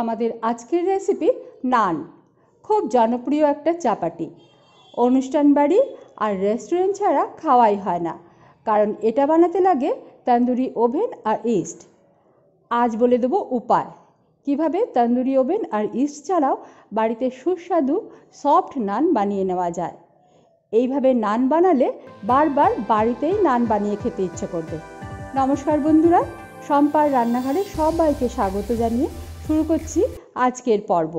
আমাদের আজকের রেসিপি নান খুব জনপ্রিয় একটা চাপাটি অনুষ্ঠান বাড়ি আর রেস্টুরেন্ট ছাড়া খাওয়াই হয় না কারণ এটা বানাতে লাগে তন্দুরি ওভেন আর ইস্ট আজ বলে দেবো উপায় কিভাবে তন্দুরি ওভেন আর ইস্ট ছাড়াও বাড়িতে সুস্বাদু সফট নান বানিয়ে নেওয়া যায় এইভাবে নান বানালে বারবার বাড়িতেই নান বানিয়ে খেতে ইচ্ছে করবে নমস্কার বন্ধুরা সম্পার রান্নাঘরে সবাইকে স্বাগত জানিয়ে শুরু করছি আজকের পর্ব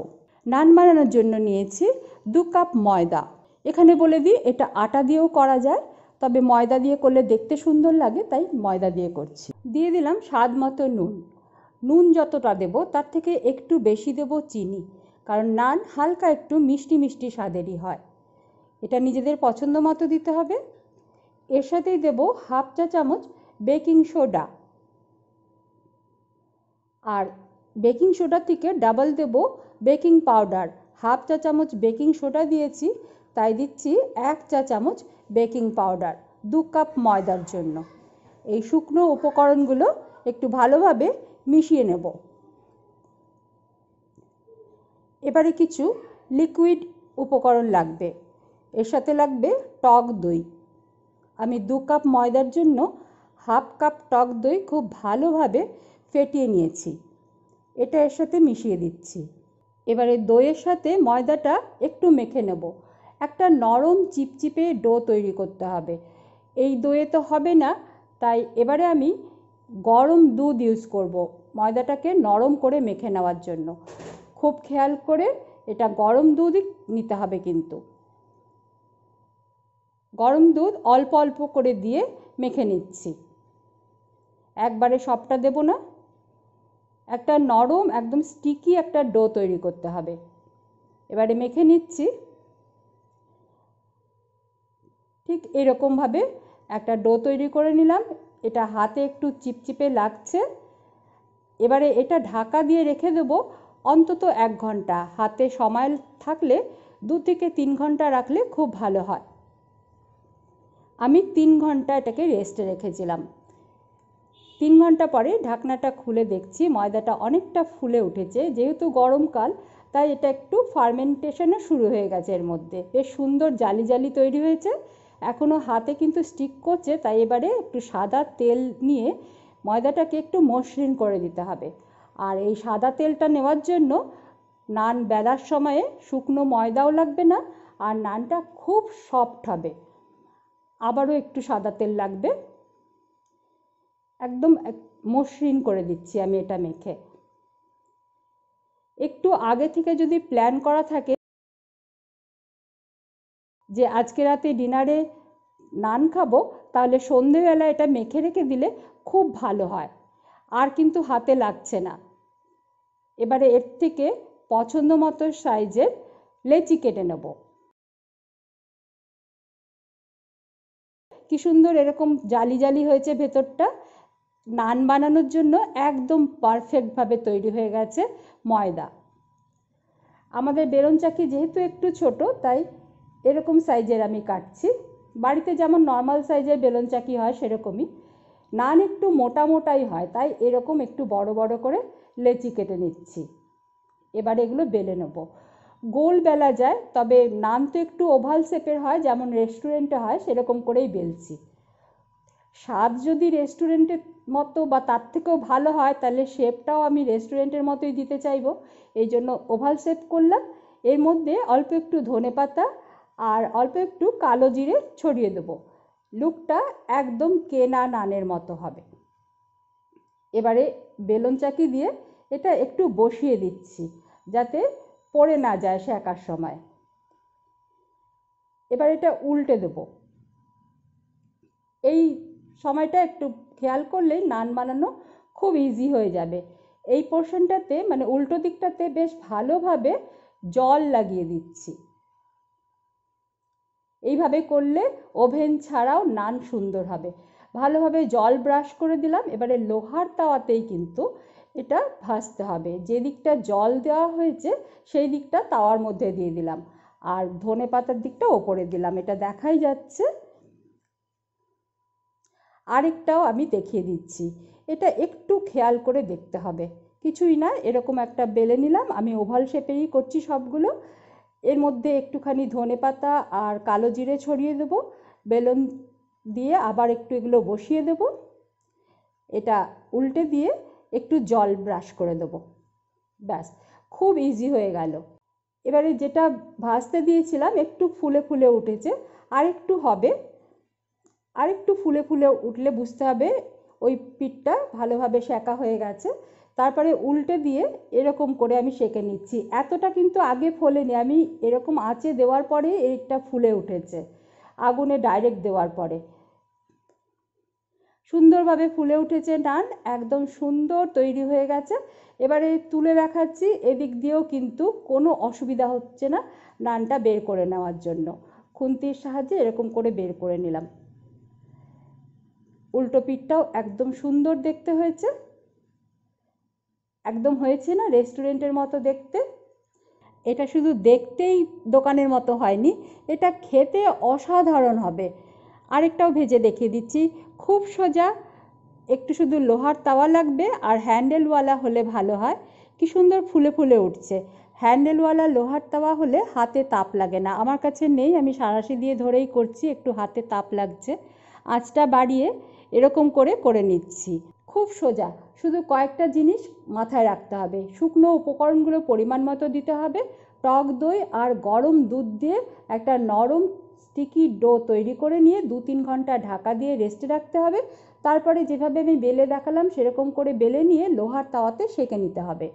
নান বানানোর জন্য নিয়েছি দু কাপ ময়দা এখানে বলে দিই এটা আটা দিয়েও করা যায় তবে ময়দা দিয়ে করলে দেখতে সুন্দর লাগে তাই ময়দা দিয়ে করছি দিয়ে দিলাম স্বাদ মতো নুন নুন যতটা দেব তার থেকে একটু বেশি দেব চিনি কারণ নান হালকা একটু মিষ্টি মিষ্টি স্বাদেরই হয় এটা নিজেদের পছন্দ মতো দিতে হবে এর সাথেই দেব হাফ চা চামচ বেকিং সোডা আর বেকিং সোডা থেকে ডাবল দেব বেকিং পাউডার হাফ চা চামচ বেকিং সোডা দিয়েছি তাই দিচ্ছি এক চা চামচ বেকিং পাউডার দু কাপ ময়দার জন্য এই শুকনো উপকরণগুলো একটু ভালোভাবে মিশিয়ে নেব এবারে কিছু লিকুইড উপকরণ লাগবে এর সাথে লাগবে টক দই আমি দু কাপ ময়দার জন্য হাফ কাপ টক দই খুব ভালোভাবে ফেটিয়ে নিয়েছি এটা এর সাথে মিশিয়ে দিচ্ছি এবারে দইয়ের সাথে ময়দাটা একটু মেখে নেব একটা নরম চিপচিপে ডো তৈরি করতে হবে এই দইয়ে তো হবে না তাই এবারে আমি গরম দুধ ইউজ করব ময়দাটাকে নরম করে মেখে নেওয়ার জন্য খুব খেয়াল করে এটা গরম দুধই নিতে হবে কিন্তু গরম দুধ অল্প অল্প করে দিয়ে মেখে নিচ্ছি একবারে সবটা দেব না একটা নরম একদম স্টিকি একটা ডো তৈরি করতে হবে এবারে মেখে নিচ্ছি ঠিক এরকমভাবে একটা ডো তৈরি করে নিলাম এটা হাতে একটু চিপচিপে লাগছে এবারে এটা ঢাকা দিয়ে রেখে দেব অন্তত এক ঘন্টা হাতে সময় থাকলে দু থেকে তিন ঘন্টা রাখলে খুব ভালো হয় আমি তিন ঘন্টা এটাকে রেস্টে রেখেছিলাম তিন ঘন্টা পরে ঢাকনাটা খুলে দেখছি ময়দাটা অনেকটা ফুলে উঠেছে যেহেতু গরমকাল তাই এটা একটু ফার্মেন্টেশনও শুরু হয়ে গেছে এর মধ্যে বেশ সুন্দর জালি জালি তৈরি হয়েছে এখনও হাতে কিন্তু স্টিক করছে তাই এবারে একটু সাদা তেল নিয়ে ময়দাটাকে একটু মসৃণ করে দিতে হবে আর এই সাদা তেলটা নেওয়ার জন্য নান বেলার সময়ে শুকনো ময়দাও লাগবে না আর নানটা খুব সফট হবে আবারও একটু সাদা তেল লাগবে একদম মসৃণ করে দিচ্ছি আমি এটা মেখে একটু আগে থেকে যদি প্ল্যান করা থাকে যে আজকে রাতে ডিনারে নান খাবো তাহলে সন্ধেবেলা এটা মেখে রেখে দিলে খুব ভালো হয় আর কিন্তু হাতে লাগছে না এবারে এর থেকে পছন্দ মতো সাইজের লেচি কেটে নেব কি সুন্দর এরকম জালি জালি হয়েছে ভেতরটা নান বানানোর জন্য একদম পারফেক্টভাবে তৈরি হয়ে গেছে ময়দা আমাদের বেলুন চাকি যেহেতু একটু ছোট তাই এরকম সাইজের আমি কাটছি বাড়িতে যেমন নর্মাল সাইজের বেলুন চাকি হয় সেরকমই নান একটু মোটা মোটাই হয় তাই এরকম একটু বড় বড় করে লেচি কেটে নিচ্ছি এবার এগুলো বেলে নেব গোল বেলা যায় তবে নান তো একটু ওভাল শেপের হয় যেমন রেস্টুরেন্টে হয় সেরকম করেই বেলছি স্বাদ যদি রেস্টুরেন্টের মতো বা তার থেকেও ভালো হয় তাহলে শেপটাও আমি রেস্টুরেন্টের মতোই দিতে চাইবো এই জন্য ওভাল শেপ করলাম এর মধ্যে অল্প একটু ধনে পাতা আর অল্প একটু কালো জিরে ছড়িয়ে দেবো লুকটা একদম কেনা নানের মতো হবে এবারে বেলন চাকি দিয়ে এটা একটু বসিয়ে দিচ্ছি যাতে পড়ে না যায় সে একার সময় এবার এটা উল্টে দেব এই সময়টা একটু খেয়াল করলেই নান বানানো খুব ইজি হয়ে যাবে এই পোর্শনটাতে মানে উল্টো দিকটাতে বেশ ভালোভাবে জল লাগিয়ে দিচ্ছি এইভাবে করলে ওভেন ছাড়াও নান সুন্দর হবে ভালোভাবে জল ব্রাশ করে দিলাম এবারে লোহার তাওয়াতেই কিন্তু এটা ভাজতে হবে যে দিকটা জল দেওয়া হয়েছে সেই দিকটা তাওয়ার মধ্যে দিয়ে দিলাম আর ধনে পাতার দিকটা ওপরে দিলাম এটা দেখাই যাচ্ছে আরেকটাও আমি দেখিয়ে দিচ্ছি এটা একটু খেয়াল করে দেখতে হবে কিছুই না এরকম একটা বেলে নিলাম আমি ওভাল শেপেরই করছি সবগুলো এর মধ্যে একটুখানি ধনে পাতা আর কালো জিরে ছড়িয়ে দেবো বেলন দিয়ে আবার একটু এগুলো বসিয়ে দেব এটা উল্টে দিয়ে একটু জল ব্রাশ করে দেবো ব্যাস খুব ইজি হয়ে গেল এবারে যেটা ভাজতে দিয়েছিলাম একটু ফুলে ফুলে উঠেছে আর একটু হবে আর একটু ফুলে ফুলে উঠলে বুঝতে হবে ওই পিঠটা ভালোভাবে সেঁকা হয়ে গেছে তারপরে উল্টে দিয়ে এরকম করে আমি সেঁকে নিচ্ছি এতটা কিন্তু আগে ফোলেনি আমি এরকম আঁচে দেওয়ার পরে এইটা ফুলে উঠেছে আগুনে ডাইরেক্ট দেওয়ার পরে সুন্দরভাবে ফুলে উঠেছে নান একদম সুন্দর তৈরি হয়ে গেছে এবারে তুলে দেখাচ্ছি এদিক দিয়েও কিন্তু কোনো অসুবিধা হচ্ছে না নানটা বের করে নেওয়ার জন্য খুন্তির সাহায্যে এরকম করে বের করে নিলাম উল্টো পিঠটাও একদম সুন্দর দেখতে হয়েছে একদম হয়েছে না রেস্টুরেন্টের মতো দেখতে এটা শুধু দেখতেই দোকানের মতো হয়নি এটা খেতে অসাধারণ হবে আরেকটাও ভেজে দেখিয়ে দিচ্ছি খুব সোজা একটু শুধু লোহার তাওয়া লাগবে আর হ্যান্ডেলওয়ালা হলে ভালো হয় কি সুন্দর ফুলে ফুলে উঠছে হ্যান্ডেলওয়ালা লোহার তাওয়া হলে হাতে তাপ লাগে না আমার কাছে নেই আমি সারাশি দিয়ে ধরেই করছি একটু হাতে তাপ লাগছে আঁচটা বাড়িয়ে এরকম করে করে নিচ্ছি খুব সোজা শুধু কয়েকটা জিনিস মাথায় রাখতে হবে শুকনো উপকরণগুলো পরিমাণ মতো দিতে হবে টক দই আর গরম দুধ দিয়ে একটা নরম স্টিকি ডো তৈরি করে নিয়ে দু তিন ঘন্টা ঢাকা দিয়ে রেস্টে রাখতে হবে তারপরে যেভাবে আমি বেলে দেখালাম সেরকম করে বেলে নিয়ে লোহার তাওয়াতে সেঁকে নিতে হবে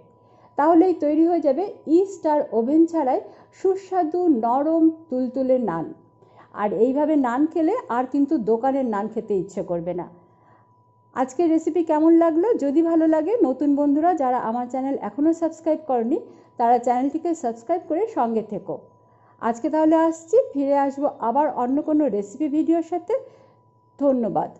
তাহলেই তৈরি হয়ে যাবে ইস্ট আর ওভেন ছাড়াই সুস্বাদু নরম তুলতুলে নান আর এইভাবে নান খেলে আর কিন্তু দোকানের নান খেতে ইচ্ছে করবে না আজকের রেসিপি কেমন লাগলো যদি ভালো লাগে নতুন বন্ধুরা যারা আমার চ্যানেল এখনও সাবস্ক্রাইব করনি তারা চ্যানেলটিকে সাবস্ক্রাইব করে সঙ্গে থেকো আজকে তাহলে আসছি ফিরে আসবো আবার অন্য কোনো রেসিপি ভিডিওর সাথে ধন্যবাদ